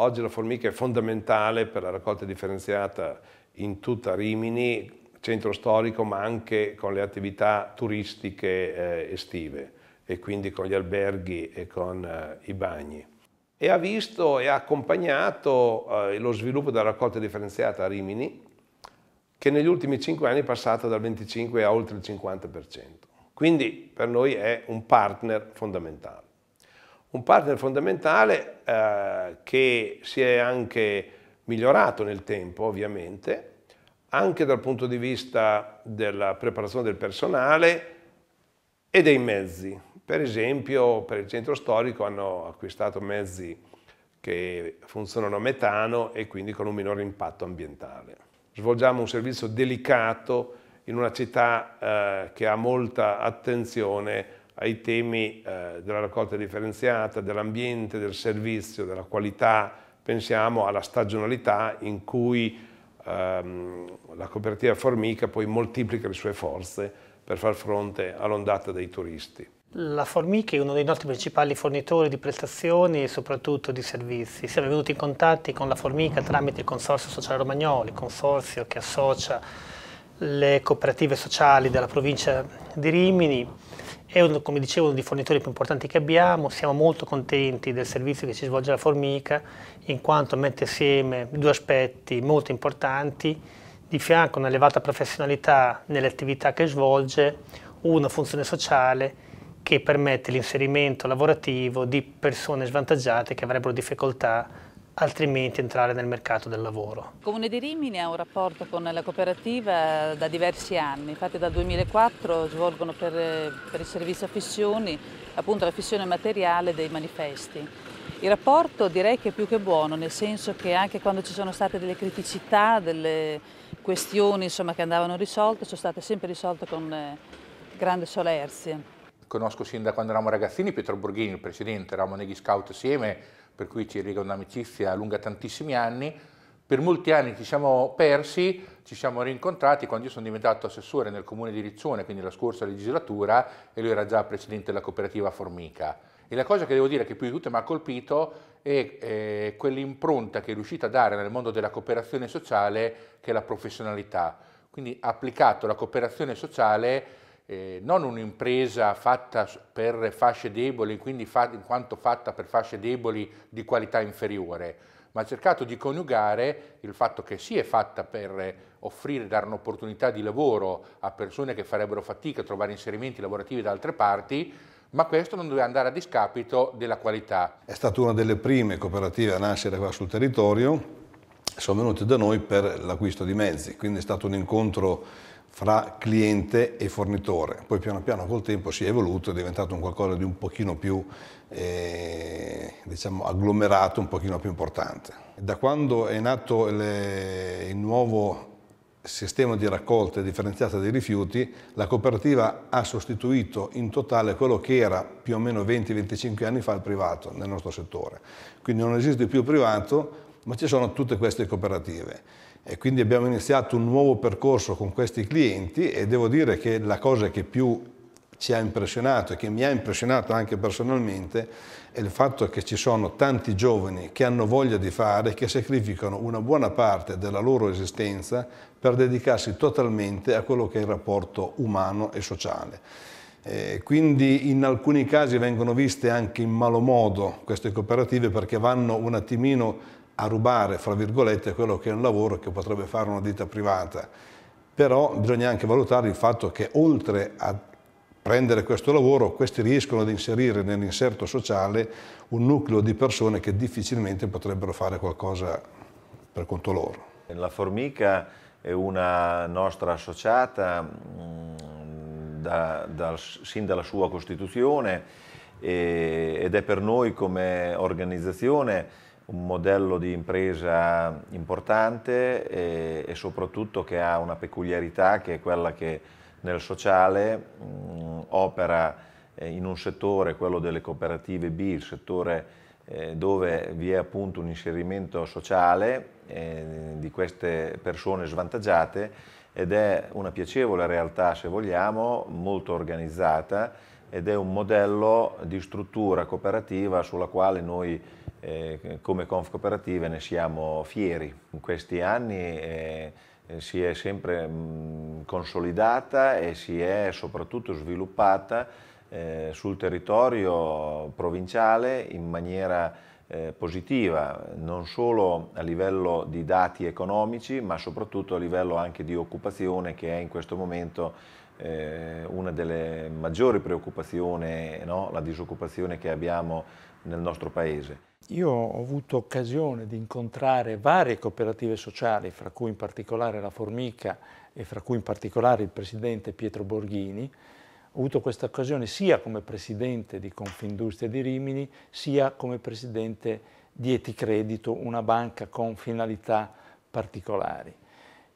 Oggi la formica è fondamentale per la raccolta differenziata in tutta Rimini, centro storico, ma anche con le attività turistiche eh, estive e quindi con gli alberghi e con eh, i bagni. E ha visto e ha accompagnato eh, lo sviluppo della raccolta differenziata a Rimini, che negli ultimi cinque anni è passata dal 25 a oltre il 50%. Quindi per noi è un partner fondamentale un partner fondamentale eh, che si è anche migliorato nel tempo ovviamente, anche dal punto di vista della preparazione del personale e dei mezzi. Per esempio per il centro storico hanno acquistato mezzi che funzionano a metano e quindi con un minore impatto ambientale. Svolgiamo un servizio delicato in una città eh, che ha molta attenzione ai temi eh, della raccolta differenziata, dell'ambiente, del servizio, della qualità, pensiamo alla stagionalità in cui ehm, la cooperativa Formica poi moltiplica le sue forze per far fronte all'ondata dei turisti. La Formica è uno dei nostri principali fornitori di prestazioni e soprattutto di servizi. Siamo venuti in contatti con la Formica tramite il Consorzio Sociale Romagnoli, consorzio che associa le cooperative sociali della provincia di Rimini è, un, come dicevo, uno dei fornitori più importanti che abbiamo, siamo molto contenti del servizio che ci svolge la Formica, in quanto mette assieme due aspetti molto importanti, di fianco un'elevata professionalità nelle attività che svolge, una funzione sociale che permette l'inserimento lavorativo di persone svantaggiate che avrebbero difficoltà altrimenti entrare nel mercato del lavoro. Il Comune di Rimini ha un rapporto con la cooperativa da diversi anni, infatti dal 2004 svolgono per, per il servizio a fissioni appunto la fissione materiale dei manifesti. Il rapporto direi che è più che buono, nel senso che anche quando ci sono state delle criticità, delle questioni insomma, che andavano risolte, sono state sempre risolte con eh, grande solerzia. Conosco sin da quando eravamo ragazzini Pietro Borghini, il presidente, eravamo negli scout assieme, per cui ci lega un'amicizia lunga tantissimi anni. Per molti anni ci siamo persi, ci siamo rincontrati quando io sono diventato assessore nel comune di Rizzone, quindi la scorsa legislatura, e lui era già presidente della cooperativa Formica. E la cosa che devo dire che più di tutte mi ha colpito è eh, quell'impronta che è riuscita a dare nel mondo della cooperazione sociale, che è la professionalità. Quindi ha applicato la cooperazione sociale eh, non un'impresa fatta per fasce deboli, quindi fa, in quanto fatta per fasce deboli di qualità inferiore, ma ha cercato di coniugare il fatto che sì è fatta per offrire, dare un'opportunità di lavoro a persone che farebbero fatica a trovare inserimenti lavorativi da altre parti, ma questo non doveva andare a discapito della qualità. È stata una delle prime cooperative a nascere qua sul territorio, sono venute da noi per l'acquisto di mezzi, quindi è stato un incontro fra cliente e fornitore. Poi piano piano col tempo si è evoluto, è diventato un qualcosa di un pochino più eh, diciamo, agglomerato, un pochino più importante. Da quando è nato le, il nuovo sistema di raccolta differenziata dei rifiuti, la cooperativa ha sostituito in totale quello che era più o meno 20-25 anni fa il privato nel nostro settore. Quindi non esiste più il privato, ma ci sono tutte queste cooperative e quindi abbiamo iniziato un nuovo percorso con questi clienti e devo dire che la cosa che più ci ha impressionato e che mi ha impressionato anche personalmente è il fatto che ci sono tanti giovani che hanno voglia di fare, che sacrificano una buona parte della loro esistenza per dedicarsi totalmente a quello che è il rapporto umano e sociale. quindi in alcuni casi vengono viste anche in malo modo queste cooperative perché vanno un attimino a rubare, fra virgolette, quello che è un lavoro che potrebbe fare una ditta privata. Però bisogna anche valutare il fatto che oltre a prendere questo lavoro, questi riescono ad inserire nell'inserto sociale un nucleo di persone che difficilmente potrebbero fare qualcosa per conto loro. La Formica è una nostra associata mm, da, da, sin dalla sua costituzione e, ed è per noi come organizzazione un modello di impresa importante e, e, soprattutto che ha una peculiarità che è quella che nel sociale mh, mm, opera eh, in un settore, quello delle cooperative B, il settore eh, dove vi è appunto un inserimento sociale eh, di queste persone svantaggiate ed è una piacevole realtà se vogliamo, molto organizzata ed è un modello di struttura cooperativa sulla quale noi eh, come Confcooperative ne siamo fieri. In questi anni eh, si è sempre mh, mm, consolidata e si è soprattutto sviluppata eh, sul territorio provinciale in maniera eh, positiva, non solo a livello di dati economici, ma soprattutto a livello anche di occupazione che è in questo momento eh, una delle maggiori preoccupazioni, no? la disoccupazione che abbiamo nel nostro paese. Io ho avuto occasione di incontrare varie cooperative sociali, fra cui in particolare la Formica e fra cui in particolare il presidente Pietro Borghini. Ho avuto questa occasione sia come presidente di Confindustria di Rimini, sia come presidente di Eticredito, una banca con finalità particolari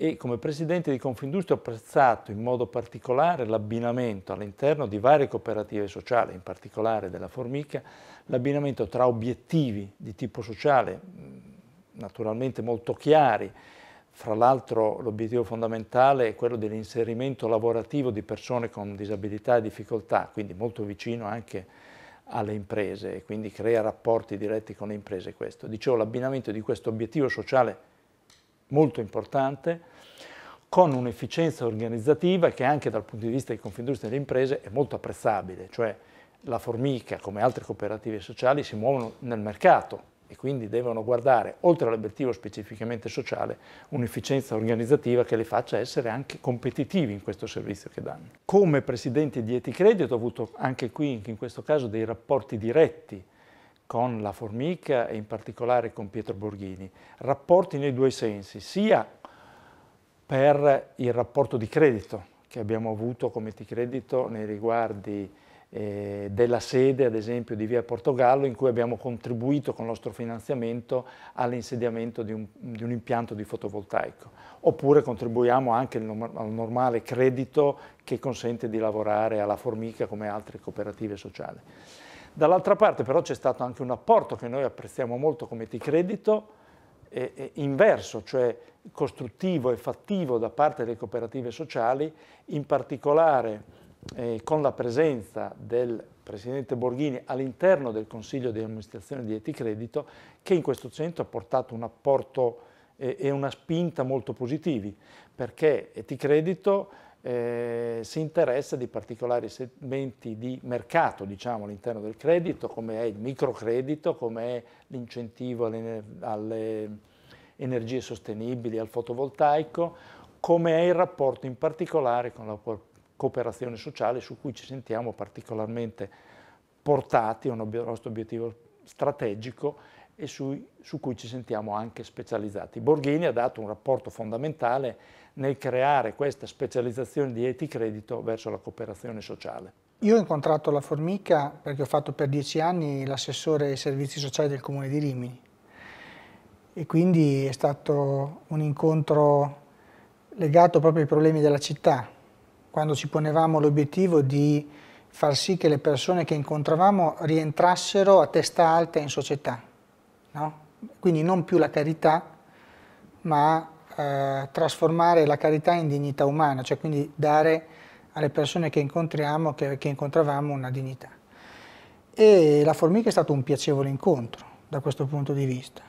e come presidente di Confindustria ho apprezzato in modo particolare l'abbinamento all'interno di varie cooperative sociali, in particolare della Formica, l'abbinamento tra obiettivi di tipo sociale, mm, naturalmente molto chiari, fra l'altro l'obiettivo fondamentale è quello dell'inserimento lavorativo di persone con disabilità e difficoltà, quindi molto vicino anche alle imprese e quindi crea rapporti diretti con le imprese questo. Dicevo, l'abbinamento di questo obiettivo sociale molto importante, con un'efficienza organizzativa che anche dal punto di vista di Confindustria e delle imprese è molto apprezzabile, cioè la Formica, come altre cooperative sociali, si muovono nel mercato e quindi devono guardare, oltre all'obiettivo specificamente sociale, un'efficienza organizzativa che le faccia essere anche competitivi in questo servizio che danno. Come presidente di Eticredit ho avuto anche qui, in questo caso, dei rapporti diretti con la Formica e in particolare con Pietro Borghini, rapporti nei due sensi, sia per il rapporto di credito che abbiamo avuto come T-Credito nei riguardi eh, della sede, ad esempio, di Via Portogallo, in cui abbiamo contribuito con il nostro finanziamento all'insediamento di, di, un impianto di fotovoltaico. Oppure contribuiamo anche al normale credito che consente di lavorare alla Formica come altre cooperative sociali. Dall'altra parte però c'è stato anche un apporto che noi apprezziamo molto come T-Credito, inverso, cioè costruttivo e fattivo da parte delle cooperative sociali, in particolare eh, con la presenza del Presidente Borghini all'interno del Consiglio di amministrazione di Eticredito, che in questo senso ha portato un apporto eh, e una spinta molto positivi, perché Eticredito eh, si interessa di particolari segmenti di mercato diciamo, all'interno del credito, come è il microcredito, come è l'incentivo alle, alle, energie sostenibili, al fotovoltaico, come è il rapporto in particolare con la cooperazione sociale su cui ci sentiamo particolarmente portati, è un nostro obiettivo strategico e su, su cui ci sentiamo anche specializzati. Borghini ha dato un rapporto fondamentale nel creare questa specializzazione di Eticredito verso la cooperazione sociale. Io ho incontrato la Formica perché ho fatto per dieci anni l'assessore ai servizi sociali del comune di Rimini e quindi è stato un incontro legato proprio ai problemi della città, quando ci ponevamo l'obiettivo di far sì che le persone che incontravamo rientrassero a testa alta in società no? quindi non più la carità, ma eh, trasformare la carità in dignità umana, cioè quindi dare alle persone che incontriamo, che, che incontravamo, una dignità. E la formica è stato un piacevole incontro da questo punto di vista.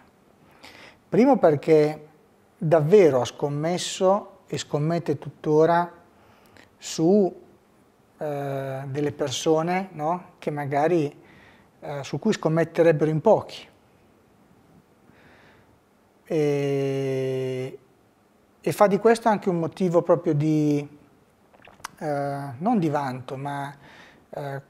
Primo perché davvero ha scommesso e scommette tuttora su eh, delle persone no? che magari eh, su cui scommetterebbero in pochi, e, e fa di questo anche un motivo proprio di, eh, non di vanto, ma eh,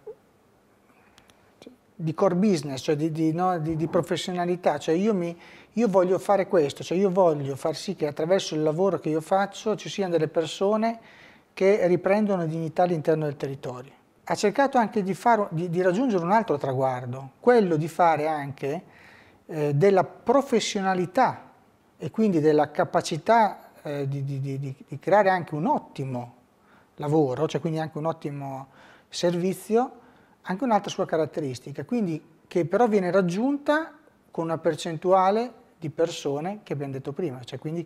di core business, cioè di, di, no, di, di professionalità, cioè io, mi, io, voglio fare questo, cioè io voglio far sì che attraverso il lavoro che io faccio ci siano delle persone che riprendono dignità all'interno del territorio. Ha cercato anche di, far, raggiungere un altro traguardo, quello di fare anche eh, della professionalità e quindi della capacità eh, di, di, di, di, creare anche un ottimo lavoro, cioè quindi anche un ottimo servizio, anche un'altra sua caratteristica, quindi che però viene raggiunta con una percentuale di persone che abbiamo detto prima, cioè quindi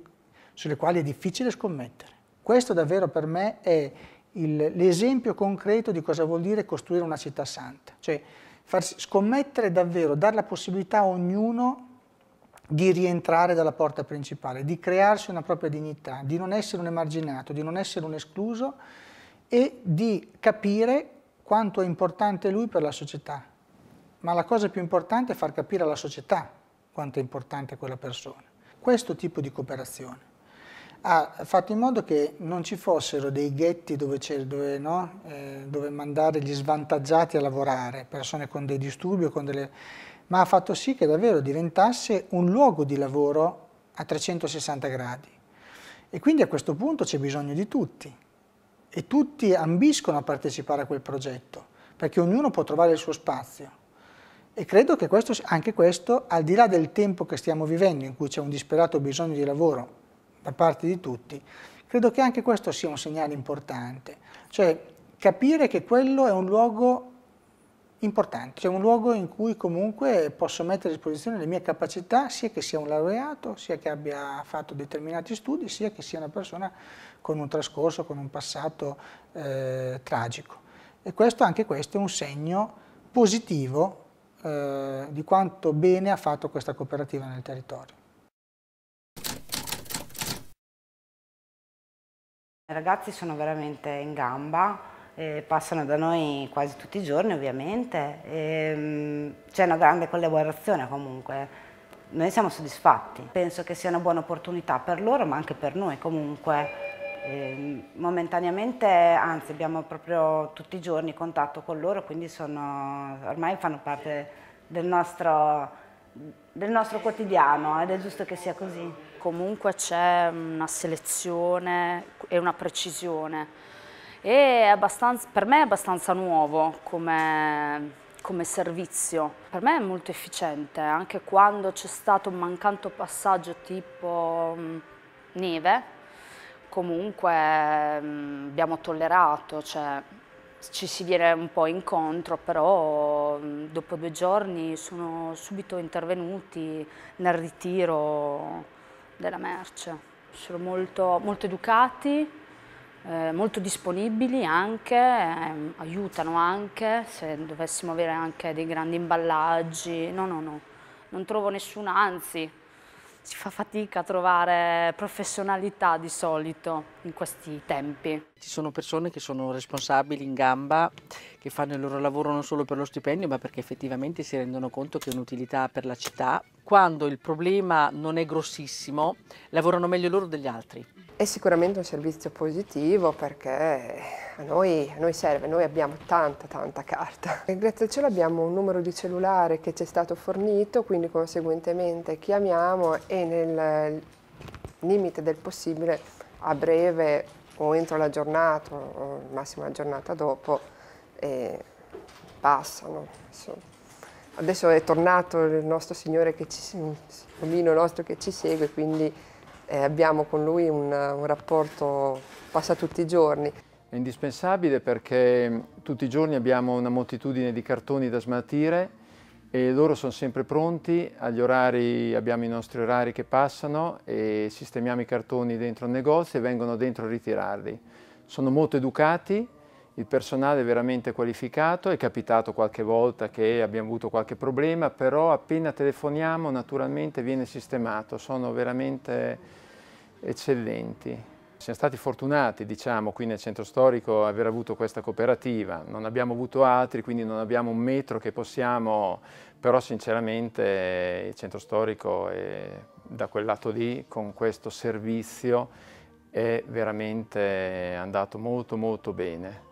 sulle quali è difficile scommettere. Questo davvero per me è l'esempio concreto di cosa vuol dire costruire una città santa, cioè far scommettere davvero, dare la possibilità a ognuno di rientrare dalla porta principale, di crearsi una propria dignità, di non essere un emarginato, di non essere un escluso e di capire quanto è importante lui per la società. Ma la cosa più importante è far capire alla società quanto è importante quella persona. Questo tipo di cooperazione ha fatto in modo che non ci fossero dei ghetti dove, dove, no, eh, dove mandare gli svantaggiati a lavorare, persone con dei disturbi o con delle ma ha fatto sì che davvero diventasse un luogo di lavoro a 360 gradi. E quindi a questo punto c'è bisogno di tutti e tutti ambiscono a partecipare a quel progetto, perché ognuno può trovare il suo spazio. E credo che questo, anche questo, al di là del tempo che stiamo vivendo, in cui c'è un disperato bisogno di lavoro da parte di tutti, credo che anche questo sia un segnale importante. Cioè capire che quello è un luogo importante, cioè un luogo in cui comunque posso mettere a disposizione le mie capacità, sia che sia un laureato, sia che abbia fatto determinati studi, sia che sia una persona con un trascorso, con un passato eh, tragico. E questo, anche questo è un segno positivo eh, di quanto bene ha fatto questa cooperativa nel territorio. I ragazzi sono veramente in gamba, eh, passano da noi quasi tutti i giorni ovviamente, e, mm, c'è una grande collaborazione comunque. Noi siamo soddisfatti, penso che sia una buona opportunità per loro ma anche per noi comunque. Mm, momentaneamente, anzi abbiamo proprio tutti i giorni contatto con loro, quindi sono, ormai fanno parte del nostro, del nostro quotidiano ed è giusto che sia così. Comunque c'è una selezione e una precisione e per me è abbastanza nuovo come come servizio. Per me è molto efficiente, anche quando c'è stato un mancanto passaggio tipo neve, comunque abbiamo tollerato, cioè ci si viene un po' incontro, però dopo due giorni sono subito intervenuti nel ritiro della merce. Sono molto, molto educati, eh, molto disponibili anche, ehm, aiutano anche se dovessimo avere anche dei grandi imballaggi, no no no, non trovo nessuno, anzi si fa fatica a trovare professionalità di solito in questi tempi. Ci sono persone che sono responsabili in gamba, che fanno il loro lavoro non solo per lo stipendio ma perché effettivamente si rendono conto che è un'utilità per la città. Quando il problema non è grossissimo lavorano meglio loro degli altri è sicuramente un servizio positivo perché a noi, a noi, serve, noi abbiamo tanta tanta carta. E grazie al cielo abbiamo un numero di cellulare che ci è stato fornito, quindi conseguentemente chiamiamo e nel limite del possibile a breve o entro la giornata o massimo la giornata dopo eh, passano. Adesso è tornato il nostro Signore, che ci, il bambino nostro che ci segue, quindi eh, abbiamo con lui un, un rapporto passa tutti i giorni. È indispensabile perché mm, tutti i giorni abbiamo una moltitudine di cartoni da smaltire e loro sono sempre pronti, agli orari abbiamo i nostri orari che passano e sistemiamo i cartoni dentro il negozio e vengono dentro a ritirarli. Sono molto educati il personale è veramente qualificato, è capitato qualche volta che abbiamo avuto qualche problema, però appena telefoniamo naturalmente viene sistemato, sono veramente eccellenti. Siamo stati fortunati, diciamo, qui nel centro storico aver avuto questa cooperativa, non abbiamo avuto altri, quindi non abbiamo un metro che possiamo, però sinceramente il centro storico è, da quel lato lì con questo servizio è veramente andato molto molto bene.